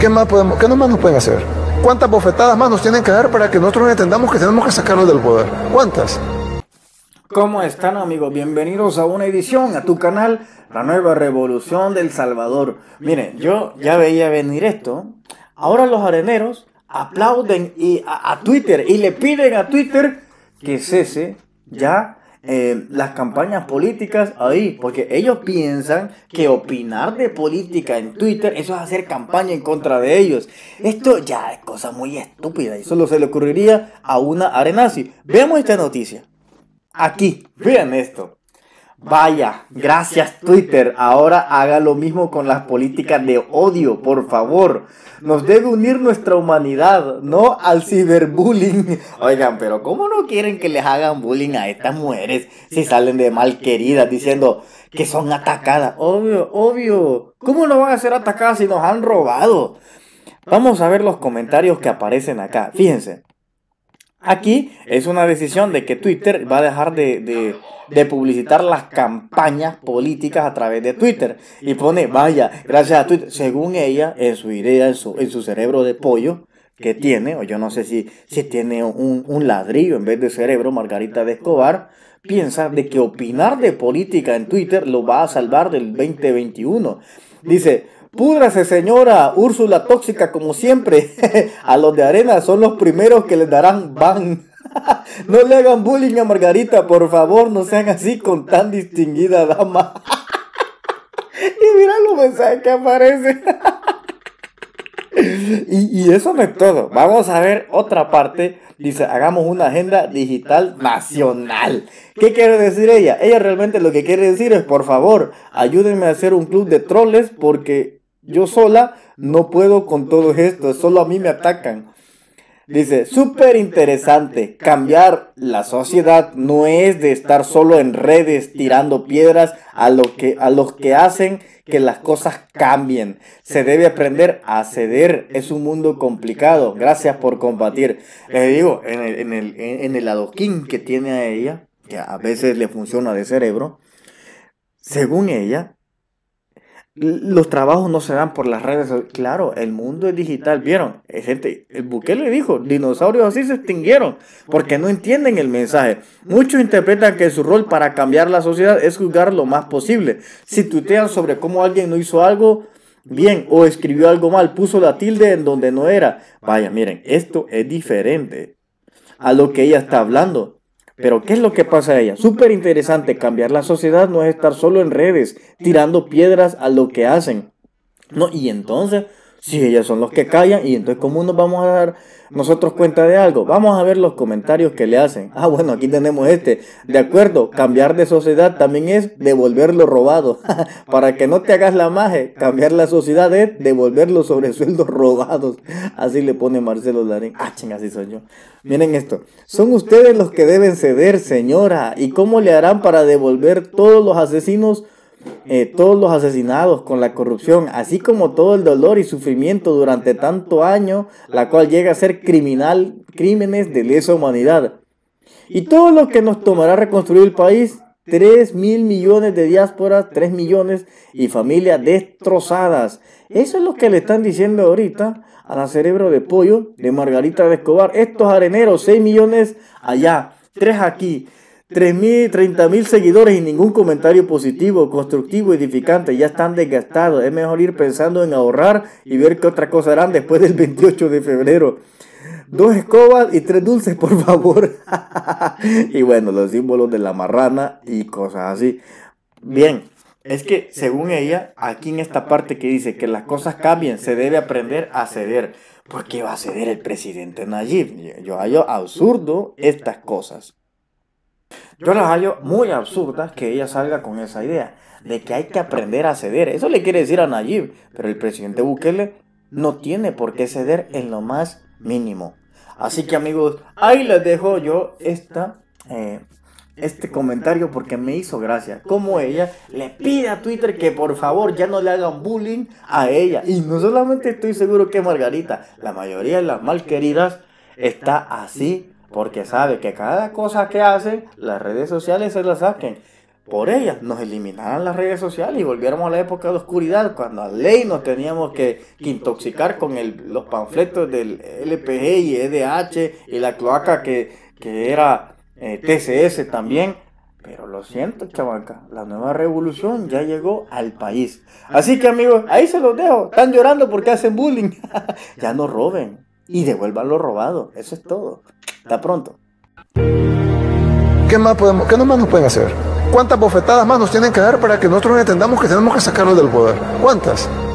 ¿Qué más podemos, qué más nos pueden hacer? ¿Cuántas bofetadas más nos tienen que dar para que nosotros entendamos que tenemos que sacarnos del poder? ¿Cuántas? ¿Cómo están amigos? Bienvenidos a una edición, a tu canal, La Nueva Revolución del Salvador. Miren, yo ya veía venir esto. Ahora los areneros aplauden y a Twitter y le piden a Twitter que cese ya eh, las campañas políticas ahí, porque ellos piensan que opinar de política en Twitter, eso es hacer campaña en contra de ellos. Esto ya es cosa muy estúpida y solo se le ocurriría a una arenazi. Veamos esta noticia. Aquí, vean esto. Vaya, gracias Twitter. Ahora haga lo mismo con las políticas de odio, por favor. Nos debe unir nuestra humanidad, no al ciberbullying. Oigan, pero ¿cómo no quieren que les hagan bullying a estas mujeres si salen de mal queridas diciendo que son atacadas? Obvio, obvio. ¿Cómo no van a ser atacadas si nos han robado? Vamos a ver los comentarios que aparecen acá. Fíjense. Aquí es una decisión de que Twitter va a dejar de, publicitar las campañas políticas a través de Twitter. Y pone, vaya, gracias a Twitter, según ella, en su idea, en su, cerebro de pollo que tiene, o yo no sé si, si tiene un, un ladrillo en vez de cerebro, Margarita de Escobar, piensa de que opinar de política en Twitter lo va a salvar del 2021. Dice, Púdrase, señora, Úrsula tóxica como siempre. a los de arena son los primeros que les darán ban. no le hagan bullying a Margarita, por favor, no sean así con tan distinguida dama. y mira los mensajes que aparecen. Y, y, eso no es todo. Vamos a ver otra parte. Dice, hagamos una agenda digital nacional. ¿Qué quiere decir ella? Ella realmente lo que quiere decir es, por favor, ayúdenme a hacer un club de troles porque yo sola no puedo con todo esto, solo a mí me atacan. Dice, súper interesante, cambiar la sociedad no es de estar solo en redes tirando piedras a, lo que, a los que hacen que las cosas cambien. Se debe aprender a ceder, es un mundo complicado. Gracias por combatir. le digo, en el adoquín que tiene a ella, que a veces le funciona de cerebro, según ella, los trabajos no se dan por las redes eh, Claro, el mundo es digital, vieron. Gente, el le dijo, dinosaurios así se extinguieron, porque no entienden el mensaje. Muchos interpretan que su rol para cambiar la sociedad es juzgar lo más posible. Si tuitean sobre cómo alguien no hizo algo bien o escribió algo mal, puso la tilde en donde no era. Vaya, miren, esto es diferente a lo que ella está hablando. Pero ¿qué es lo que pasa a ella? Súper interesante, cambiar la sociedad no es estar solo en redes, tirando piedras a lo que hacen. No, y entonces si ellas son los que callan y entonces ¿cómo nos vamos a dar nosotros cuenta de algo? Vamos a ver los comentarios que le hacen. Ah, bueno, aquí tenemos este. De acuerdo, cambiar de sociedad también es devolver lo robado. Para que no te hagas la maje, cambiar la sociedad es devolver los sobresueldos robados. Así le pone Marcelo Larín. Ah, ching, así soy yo. Miren esto. Son ustedes los que deben ceder, señora. ¿Y cómo le harán para devolver todos los asesinos? Eh, todos los asesinados con la corrupción, así como todo el dolor y sufrimiento durante tanto año, la cual llega a ser criminal, crímenes de lesa humanidad. Y todo lo que nos tomará reconstruir el país, 3 mil millones de diásporas, 3 millones y familias destrozadas. Eso es lo que le están diciendo ahorita a la cerebro de pollo de Margarita de Escobar. Estos areneros, 6 millones allá, 3 aquí. 3.000, 30.000 seguidores y ningún comentario positivo, constructivo, edificante. Ya están desgastados. Es mejor ir pensando en ahorrar y ver qué otra cosa harán después del 28 de febrero. Dos escobas y tres dulces, por favor. y bueno, los símbolos de la marrana y cosas así. Bien, es que según ella, aquí en esta parte que dice que las cosas cambien, se debe aprender a ceder. ¿Por qué va a ceder el presidente Nayib? Yo hallo absurdo estas cosas. Yo las hallo muy absurdas que ella salga con esa idea de que hay que aprender a ceder. Eso le quiere decir a Nayib, pero el presidente Bukele no tiene por qué ceder en lo más mínimo. Así que amigos, ahí les dejo yo eh, este, este comentario porque me hizo gracia. Como ella le pide a Twitter que por favor ya no le hagan bullying a ella. Y no solamente estoy seguro que Margarita, la mayoría de las malqueridas está así porque sabe que cada cosa que hacen, las redes sociales se las saquen. Por ellas nos eliminaron las redes sociales y volviéramos a la época de oscuridad, cuando a ley nos teníamos que, intoxicar con los panfletos del LPG y EDH y la cloaca que, era eh, TCS también. Pero lo siento, chavanca, la nueva revolución ya llegó al país. Así que amigos, ahí se los dejo. Están llorando porque hacen bullying. ya no roben y devuelvan lo robado. Eso es todo. Hasta pronto. ¿Qué más, podemos, qué más nos pueden hacer? ¿Cuántas bofetadas más nos tienen que dar para que nosotros entendamos que tenemos que sacarlos del poder? ¿Cuántas?